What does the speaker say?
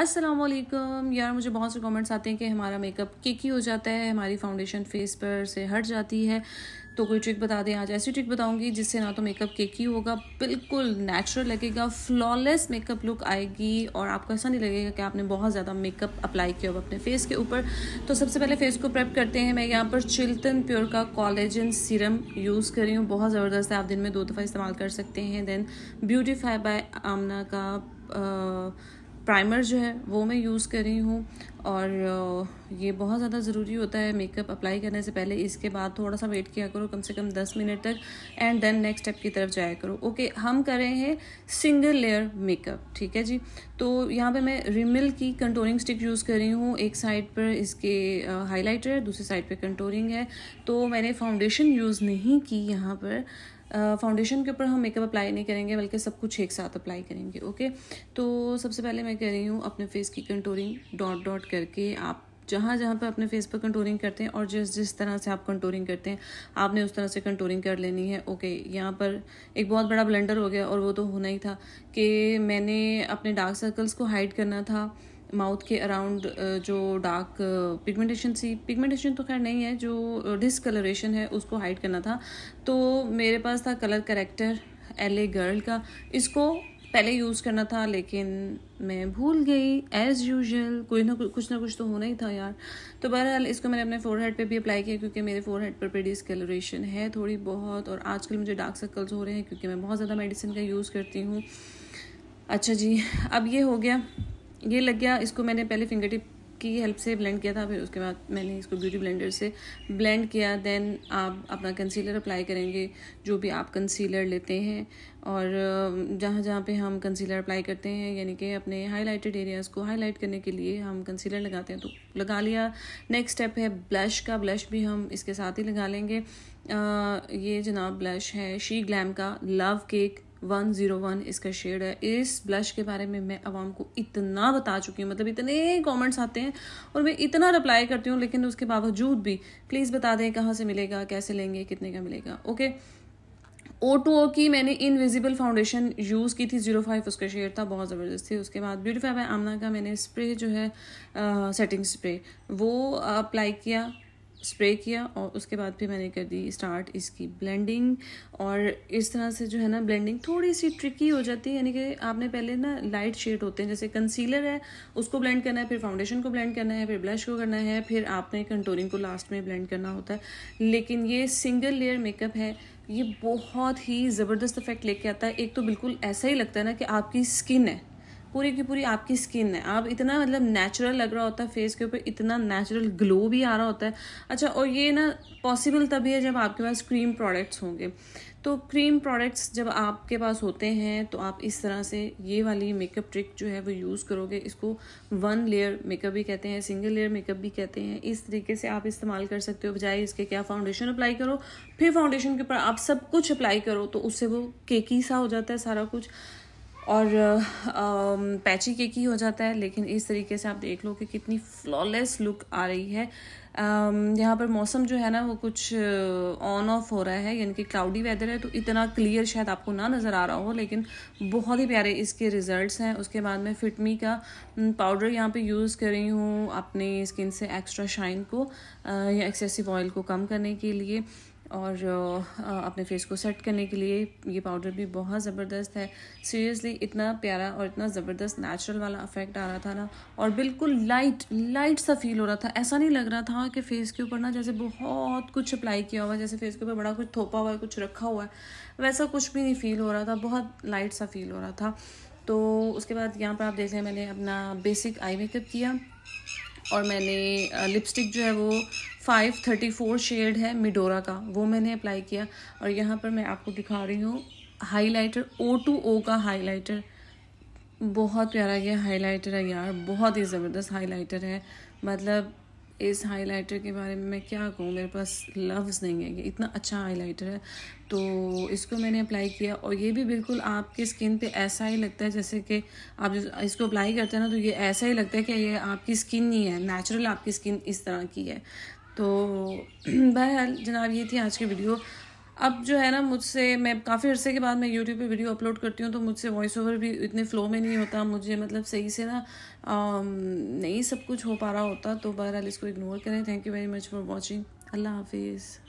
वालेकुम यार मुझे बहुत से कमेंट्स आते हैं कि हमारा मेकअप केकी हो जाता है हमारी फाउंडेशन फेस पर से हट जाती है तो कोई ट्रिक बता दें आज ऐसी ट्रिक बताऊंगी जिससे ना तो मेकअप केकी होगा बिल्कुल नेचुरल लगेगा फ्लॉलेस मेकअप लुक आएगी और आपको ऐसा नहीं लगेगा कि आपने बहुत ज़्यादा मेकअप अप्लाई किया होगा अपने फेस के ऊपर तो सबसे पहले फेस को प्रेप करते हैं मैं यहाँ पर चिल्टन प्योर का कॉलेजन सीरम यूज़ कर रही हूँ बहुत ज़बरदस्त है आप दिन में दो दफ़ा इस्तेमाल कर सकते हैं देन ब्यूटीफाई बाय आमना का आ, प्राइमर जो है वो मैं यूज़ कर रही हूँ और ये बहुत ज़्यादा ज़रूरी होता है मेकअप अप्लाई करने से पहले इसके बाद थोड़ा सा वेट किया करो कम से कम 10 मिनट तक एंड देन नेक्स्ट स्टेप की तरफ जाया करो ओके हम कर रहे हैं सिंगल लेयर मेकअप ठीक है जी तो यहाँ पे मैं रिमिल की कंटोरिंग स्टिक यूज़ कर रही हूँ एक साइड पर इसके हाईलाइटर है दूसरी साइड पर कंटोरिंग है तो मैंने फाउंडेशन यूज़ नहीं की यहाँ पर फाउंडेशन के ऊपर हम मेकअप अप्लाई नहीं करेंगे बल्कि सब कुछ एक साथ अप्लाई करेंगे ओके तो सबसे पहले मैं कह रही हूँ अपने फेस की कंटोरिंग डॉट डॉट करके आप जहाँ जहाँ पर अपने फेस पर कंटोरिंग करते हैं और जिस जिस तरह से आप कंटोरिंग करते हैं आपने उस तरह से कंटोरिंग कर लेनी है ओके यहाँ पर एक बहुत बड़ा ब्लेंडर हो गया और वो तो होना ही था कि मैंने अपने डार्क सर्कल्स को हाइड करना था माउथ के अराउंड जो डार्क पिगमेंटेशन सी पिगमेंटेशन तो खैर नहीं है जो डिसकलरेशन है उसको हाइड करना था तो मेरे पास था colour corrector L A Girl का इसको पहले यूज़ करना था लेकिन मैं भूल गई एज़ यूजल कोई ना कुछ ना कुछ तो होना ही था यार तो बहरहाल इसको मैंने अपने फोर हेड पर भी अप्लाई किया क्योंकि मेरे फोर हेड पर पेडिस डिसकलरेशन है थोड़ी बहुत और आजकल मुझे डार्क सर्कल्स हो रहे हैं क्योंकि मैं बहुत ज़्यादा मेडिसिन का यूज़ करती हूँ अच्छा जी अब ये हो गया ये लग गया इसको मैंने पहले फिंगर टिप की हेल्प से ब्लेंड किया था फिर उसके बाद मैंने इसको ब्यूटी ब्लेंडर से ब्लेंड किया देन आप अपना कंसीलर अप्लाई करेंगे जो भी आप कंसीलर लेते हैं और जहाँ जहाँ पे हम कंसीलर अप्लाई करते हैं यानी कि अपने हाईलाइटेड एरियाज़ को हाईलाइट करने के लिए हम कंसीलर लगाते हैं तो लगा लिया नेक्स्ट स्टेप है ब्लश का ब्लश भी हम इसके साथ ही लगा लेंगे आ, ये जनाब ब्लश है शी ग्लैम का love cake one zero one इसका शेड है इस ब्लश के बारे में मैं आवाम को इतना बता चुकी हूँ मतलब इतने कमेंट्स आते हैं और मैं इतना रिप्लाई करती हूँ लेकिन उसके बावजूद भी प्लीज़ बता दें कहाँ से मिलेगा कैसे लेंगे कितने का मिलेगा ओके ओ टू ओ की मैंने इनविजिबल फाउंडेशन यूज़ की थी जीरो फाइव उसका शेयर था बहुत ज़बरदस्त थी उसके बाद ब्यूटीफाई बाय आमना का मैंने स्प्रे जो है आ, सेटिंग स्प्रे वो अप्लाई किया स्प्रे किया और उसके बाद फिर मैंने कर दी स्टार्ट इसकी ब्लेंडिंग और इस तरह से जो है ना ब्लेंडिंग थोड़ी सी ट्रिकी हो जाती है यानी कि आपने पहले ना लाइट शेड होते हैं जैसे कंसीलर है उसको ब्लेंड करना है फिर फाउंडेशन को ब्लेंड करना है फिर ब्लश को करना है फिर आपने कंटोरिंग को लास्ट में ब्लेंड करना होता है लेकिन ये सिंगल लेयर मेकअप है ये बहुत ही ज़बरदस्त इफेक्ट लेके आता है एक तो बिल्कुल ऐसा ही लगता है ना कि आपकी स्किन है पूरी की पूरी आपकी स्किन है आप इतना मतलब नेचुरल लग रहा होता है फेस के ऊपर इतना नेचुरल ग्लो भी आ रहा होता है अच्छा और ये ना पॉसिबल तभी है जब आपके पास क्रीम प्रोडक्ट्स होंगे तो क्रीम प्रोडक्ट्स जब आपके पास होते हैं तो आप इस तरह से ये वाली मेकअप ट्रिक जो है वो यूज़ करोगे इसको वन लेयर मेकअप भी कहते हैं सिंगल लेयर मेकअप भी कहते हैं इस तरीके से आप इस्तेमाल कर सकते हो बजाय इसके क्या फाउंडेशन अप्लाई करो फिर फाउंडेशन के ऊपर आप सब कुछ अप्लाई करो तो उससे वो केकी सा हो जाता है सारा कुछ और पैची केक ही हो जाता है लेकिन इस तरीके से आप देख लो कि कितनी फ्लॉलेस लुक आ रही है यहाँ पर मौसम जो है ना वो कुछ ऑन ऑफ हो रहा है यानी कि क्लाउडी वेदर है तो इतना क्लियर शायद आपको ना नज़र आ रहा हो लेकिन बहुत ही प्यारे इसके रिजल्ट्स हैं उसके बाद मैं फिटमी का पाउडर यहाँ पे यूज़ कर रही हूँ अपनी स्किन से एक्स्ट्रा शाइन को या एक्सेसिव ऑयल को कम करने के लिए और अपने फेस को सेट करने के लिए ये पाउडर भी बहुत ज़बरदस्त है सीरियसली इतना प्यारा और इतना ज़बरदस्त नेचुरल वाला इफेक्ट आ रहा था ना और बिल्कुल लाइट लाइट सा फील हो रहा था ऐसा नहीं लग रहा था कि फेस के ऊपर ना जैसे बहुत कुछ अप्लाई किया हुआ है जैसे फेस के ऊपर बड़ा कुछ थोपा हुआ है कुछ रखा हुआ है वैसा कुछ भी नहीं फील हो रहा था बहुत लाइट सा फील हो रहा था तो उसके बाद यहाँ पर आप देख रहे हैं मैंने अपना बेसिक आई मेकअप किया और मैंने लिपस्टिक जो है वो 534 शेड है मिडोरा का वो मैंने अप्लाई किया और यहाँ पर मैं आपको दिखा रही हूँ हाइलाइटर ओ टू ओ का हाइलाइटर बहुत प्यारा ये हाइलाइटर है यार बहुत ही ज़बरदस्त हाइलाइटर है मतलब इस हाइलाइटर के बारे में मैं क्या कहूँ मेरे पास लफ्ज़ नहीं है ये इतना अच्छा हाइलाइटर है तो इसको मैंने अप्लाई किया और ये भी बिल्कुल आपकी स्किन पे ऐसा ही लगता है जैसे कि आप जो इसको अप्लाई करते हैं ना तो ये ऐसा ही लगता है कि ये आपकी स्किन ही है नेचुरल आपकी स्किन इस तरह की है तो बहरहाल जनाब ये थी आज की वीडियो अब जो है ना मुझसे मैं काफ़ी अर्से के बाद मैं यूट्यूब पे वीडियो अपलोड करती हूँ तो मुझसे वॉइस ओवर भी इतने फ्लो में नहीं होता मुझे मतलब सही से ना नहीं सब कुछ हो पा रहा होता तो बहरहाल इसको इग्नोर करें thank you very much for watching अल्लाह हाफिज़